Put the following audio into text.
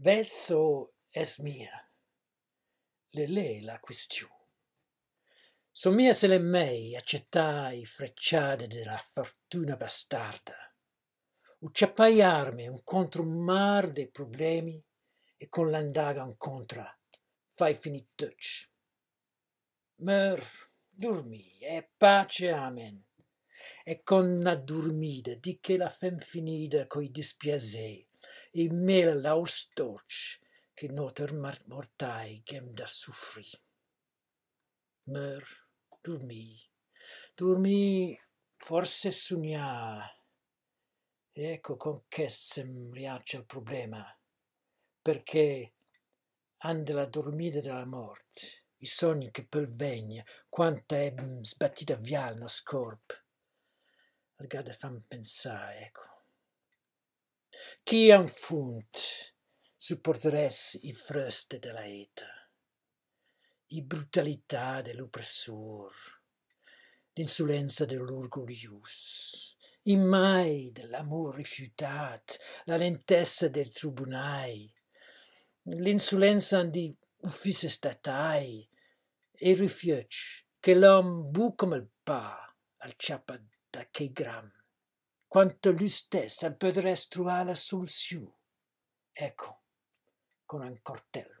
Vesso es mia. Le lei la question. mia se le mei accettai frecciade della fortuna bastarda. Ucciappai armi un contro un mar dei problemi e con l'andaga un contra fai finit touch. Mer, dormi, e pace, amen. E con la dormida di che la fem finida coi dispiasei e mel laustorch que noter mortai gem da soffri. Meur, dormi, dormi, forse sogna. Ecco con che sembriaccia il problema, perché ande la dormita della morte, i sogni che pervegna, quanta è sbattita via il nostro corpo. Guarda, fammi pensare, ecco. Kian Funt supporteresse i fruste della età, i brutalità dell'oppressor, l'insolenza dell'orgoglius, i mai dell'amor rifiutat, la lentezza dei tribunai, l'insolenza di uffici statai e il rifiuto che l'uomo bu come il pa al ciappa da che gram quanto lui stesso potrà trovare la soluzione. Ecco, con un cortello.